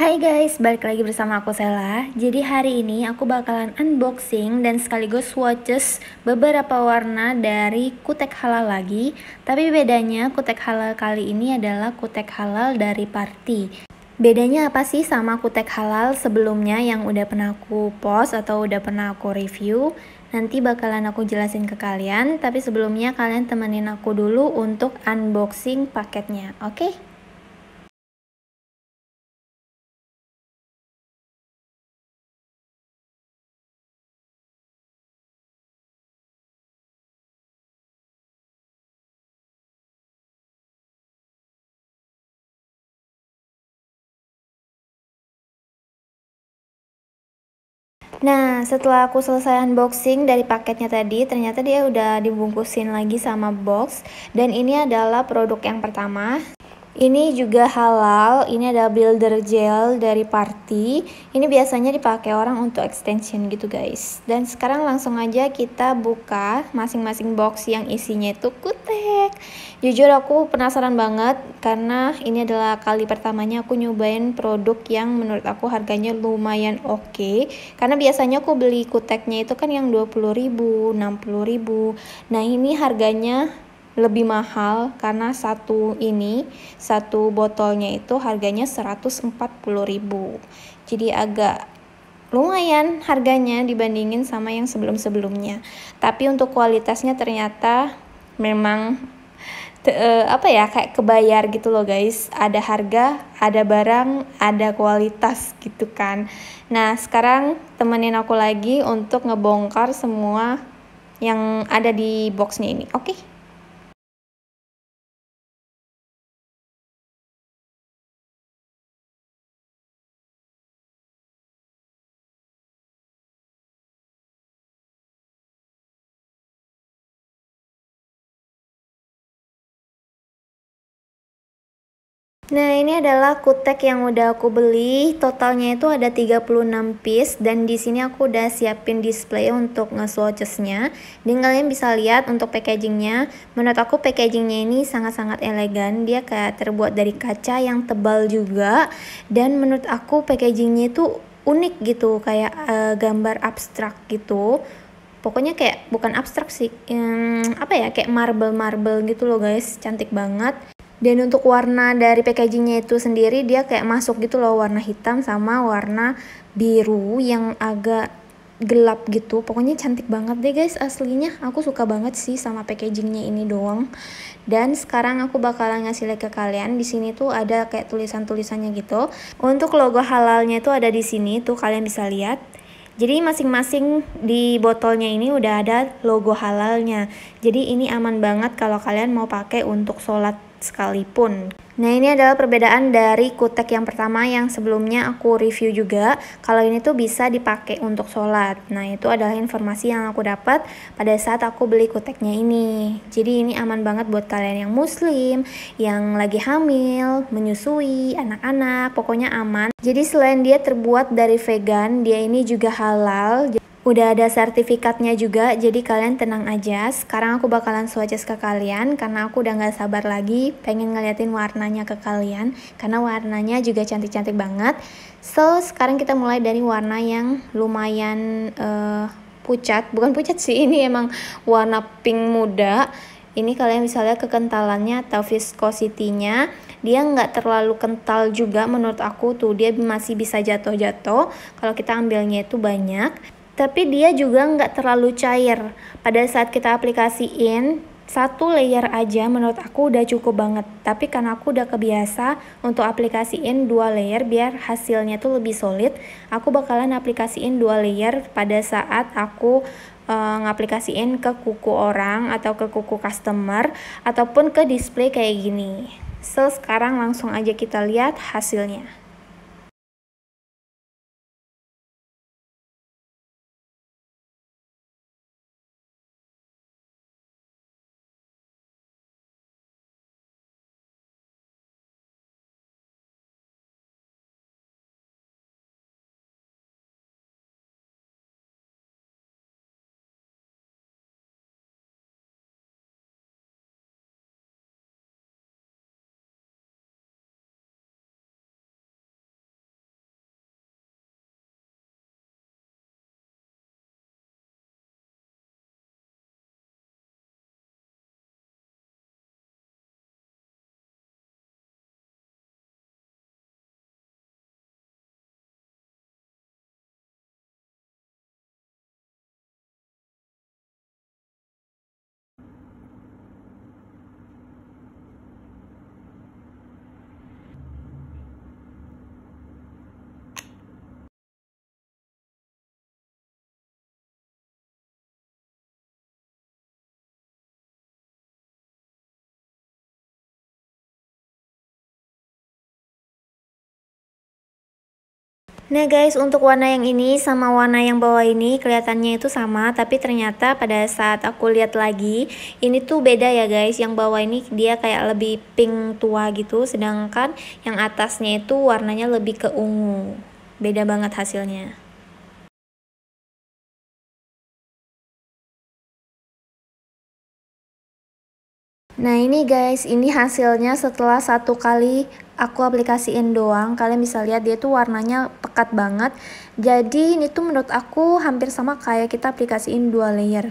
Hai guys, balik lagi bersama aku Sela. Jadi hari ini aku bakalan unboxing dan sekaligus swatches beberapa warna dari kutek halal lagi. Tapi bedanya kutek halal kali ini adalah kutek halal dari Party. Bedanya apa sih sama kutek halal sebelumnya yang udah pernah aku post atau udah pernah aku review? Nanti bakalan aku jelasin ke kalian, tapi sebelumnya kalian temenin aku dulu untuk unboxing paketnya, oke? Okay? Nah, setelah aku selesai unboxing dari paketnya tadi, ternyata dia udah dibungkusin lagi sama box. Dan ini adalah produk yang pertama. Ini juga halal, ini ada builder gel dari Party. Ini biasanya dipakai orang untuk extension gitu guys. Dan sekarang langsung aja kita buka masing-masing box yang isinya itu kutek. Jujur aku penasaran banget karena ini adalah kali pertamanya aku nyobain produk yang menurut aku harganya lumayan oke. Okay. Karena biasanya aku beli kuteknya itu kan yang 20.000 ribu, 60 ribu. Nah ini harganya lebih mahal karena satu ini satu botolnya itu harganya 140.000. Jadi agak lumayan harganya dibandingin sama yang sebelum-sebelumnya. Tapi untuk kualitasnya ternyata memang te, uh, apa ya kayak kebayar gitu loh guys ada harga ada barang ada kualitas gitu kan nah sekarang temenin aku lagi untuk ngebongkar semua yang ada di boxnya ini oke okay? Nah ini adalah kutek yang udah aku beli Totalnya itu ada 36 piece Dan di sini aku udah siapin display untuk nge-swatchesnya Dan kalian bisa lihat untuk packagingnya Menurut aku packagingnya ini sangat-sangat elegan Dia kayak terbuat dari kaca yang tebal juga Dan menurut aku packagingnya itu unik gitu Kayak uh, gambar abstrak gitu Pokoknya kayak bukan abstrak sih, apa ya kayak marble-marble gitu loh guys, cantik banget dan untuk warna dari packagingnya itu sendiri dia kayak masuk gitu loh warna hitam sama warna biru yang agak gelap gitu pokoknya cantik banget deh guys aslinya aku suka banget sih sama packagingnya ini doang dan sekarang aku bakalan ngasih like ke kalian di sini tuh ada kayak tulisan-tulisannya gitu untuk logo halalnya tuh ada di sini tuh kalian bisa lihat jadi masing-masing di botolnya ini udah ada logo halalnya jadi ini aman banget kalau kalian mau pakai untuk sholat sekalipun. Nah ini adalah perbedaan dari kutek yang pertama yang sebelumnya aku review juga kalau ini tuh bisa dipakai untuk sholat nah itu adalah informasi yang aku dapat pada saat aku beli kuteknya ini jadi ini aman banget buat kalian yang muslim yang lagi hamil, menyusui, anak-anak pokoknya aman jadi selain dia terbuat dari vegan dia ini juga halal Udah ada sertifikatnya juga, jadi kalian tenang aja. Sekarang aku bakalan swatches ke kalian karena aku udah gak sabar lagi pengen ngeliatin warnanya ke kalian. Karena warnanya juga cantik-cantik banget. So, sekarang kita mulai dari warna yang lumayan uh, pucat. Bukan pucat sih, ini emang warna pink muda. Ini kalian bisa lihat kekentalannya atau viscosity-nya. Dia nggak terlalu kental juga menurut aku tuh. Dia masih bisa jatuh-jatuh kalau kita ambilnya itu banyak tapi dia juga nggak terlalu cair. Pada saat kita aplikasiin, satu layer aja menurut aku udah cukup banget. Tapi karena aku udah kebiasa untuk aplikasiin dua layer biar hasilnya tuh lebih solid, aku bakalan aplikasiin dua layer pada saat aku uh, ngaplikasiin ke kuku orang atau ke kuku customer ataupun ke display kayak gini. So sekarang langsung aja kita lihat hasilnya. Nah guys, untuk warna yang ini sama warna yang bawah ini kelihatannya itu sama, tapi ternyata pada saat aku lihat lagi, ini tuh beda ya guys. Yang bawah ini dia kayak lebih pink tua gitu, sedangkan yang atasnya itu warnanya lebih ke ungu. Beda banget hasilnya. Nah ini guys, ini hasilnya setelah satu kali aku aplikasiin doang kalian bisa lihat dia tuh warnanya pekat banget jadi ini tuh menurut aku hampir sama kayak kita aplikasiin dua layer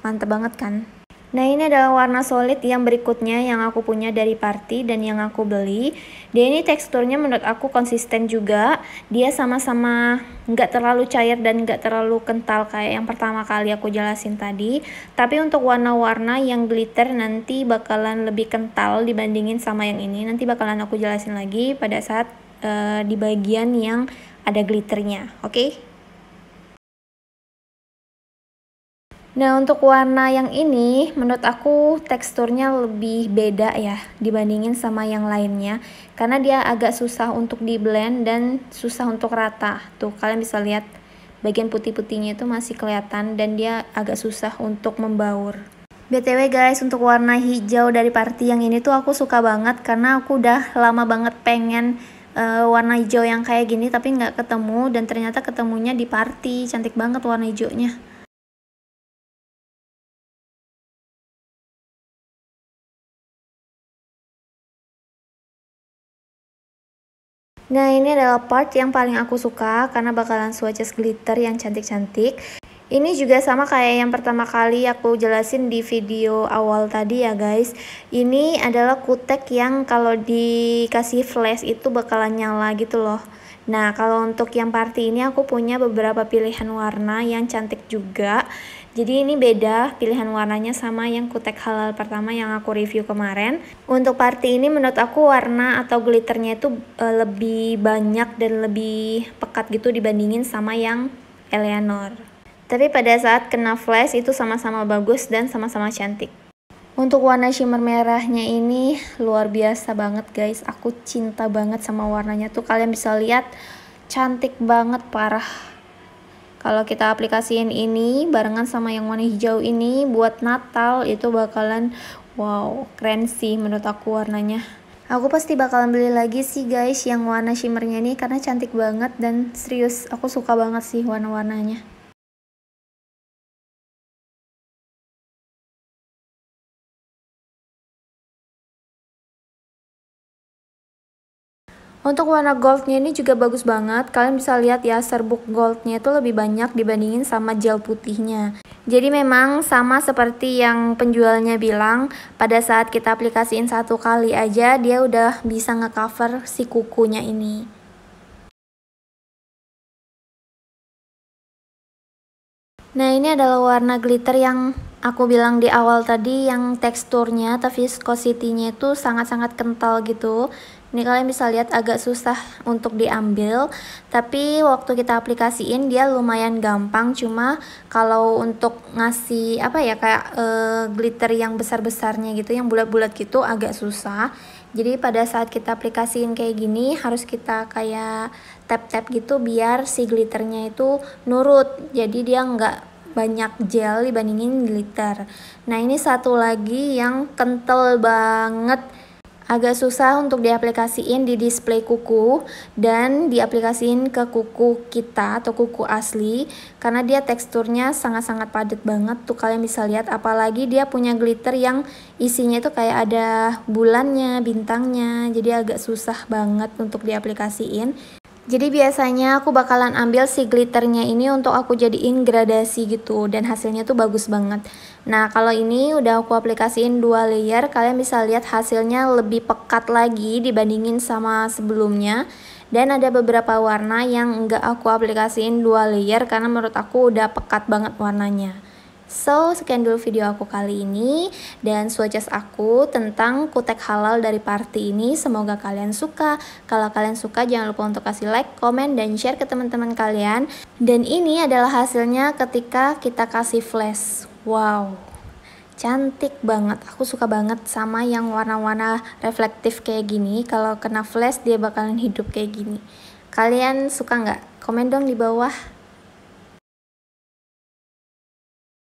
mantep banget kan Nah ini adalah warna solid yang berikutnya yang aku punya dari Party dan yang aku beli. Dia ini teksturnya menurut aku konsisten juga. Dia sama-sama nggak terlalu cair dan nggak terlalu kental kayak yang pertama kali aku jelasin tadi. Tapi untuk warna-warna yang glitter nanti bakalan lebih kental dibandingin sama yang ini. Nanti bakalan aku jelasin lagi pada saat uh, di bagian yang ada glitternya. Oke? Okay? Nah untuk warna yang ini menurut aku teksturnya lebih beda ya dibandingin sama yang lainnya Karena dia agak susah untuk di blend dan susah untuk rata Tuh kalian bisa lihat bagian putih-putihnya itu masih kelihatan dan dia agak susah untuk membaur BTW guys untuk warna hijau dari party yang ini tuh aku suka banget karena aku udah lama banget pengen uh, warna hijau yang kayak gini tapi nggak ketemu dan ternyata ketemunya di party cantik banget warna hijaunya Nah ini adalah part yang paling aku suka karena bakalan swatches glitter yang cantik-cantik. Ini juga sama kayak yang pertama kali aku jelasin di video awal tadi ya guys. Ini adalah kutek yang kalau dikasih flash itu bakalan nyala gitu loh. Nah, kalau untuk yang party ini aku punya beberapa pilihan warna yang cantik juga. Jadi ini beda pilihan warnanya sama yang kutek halal pertama yang aku review kemarin. Untuk party ini menurut aku warna atau glitternya itu eh, lebih banyak dan lebih pekat gitu dibandingin sama yang Eleanor. Tapi pada saat kena flash itu sama-sama bagus dan sama-sama cantik. Untuk warna shimmer merahnya ini luar biasa banget guys. Aku cinta banget sama warnanya tuh. Kalian bisa lihat cantik banget parah. Kalau kita aplikasiin ini barengan sama yang warna hijau ini buat Natal itu bakalan wow, keren sih menurut aku warnanya. Aku pasti bakalan beli lagi sih guys yang warna shimmernya ini karena cantik banget dan serius aku suka banget sih warna-warnanya. Untuk warna goldnya ini juga bagus banget. Kalian bisa lihat ya serbuk goldnya itu lebih banyak dibandingin sama gel putihnya. Jadi memang sama seperti yang penjualnya bilang, pada saat kita aplikasiin satu kali aja, dia udah bisa ngecover si kukunya ini. Nah ini adalah warna glitter yang aku bilang di awal tadi yang teksturnya atau viscosity-nya itu sangat-sangat kental gitu ini kalian bisa lihat agak susah untuk diambil tapi waktu kita aplikasiin dia lumayan gampang cuma kalau untuk ngasih apa ya kayak e, glitter yang besar-besarnya gitu yang bulat-bulat gitu agak susah jadi pada saat kita aplikasiin kayak gini harus kita kayak tap-tap gitu biar si glitternya itu nurut jadi dia nggak banyak gel dibandingin glitter nah ini satu lagi yang kental banget agak susah untuk diaplikasiin di display kuku dan diaplikasiin ke kuku kita atau kuku asli karena dia teksturnya sangat-sangat padat banget tuh kalian bisa lihat apalagi dia punya glitter yang isinya itu kayak ada bulannya, bintangnya jadi agak susah banget untuk diaplikasiin jadi biasanya aku bakalan ambil si glitternya ini untuk aku jadiin gradasi gitu dan hasilnya tuh bagus banget. Nah kalau ini udah aku aplikasiin dua layer, kalian bisa lihat hasilnya lebih pekat lagi dibandingin sama sebelumnya. Dan ada beberapa warna yang nggak aku aplikasiin dua layer karena menurut aku udah pekat banget warnanya. So, sekian dulu video aku kali ini dan suaces aku tentang kutek halal dari party ini. Semoga kalian suka. Kalau kalian suka, jangan lupa untuk kasih like, komen, dan share ke teman-teman kalian. Dan ini adalah hasilnya ketika kita kasih flash. Wow, cantik banget. Aku suka banget sama yang warna-warna reflektif kayak gini. Kalau kena flash, dia bakalan hidup kayak gini. Kalian suka nggak? Komen dong di bawah.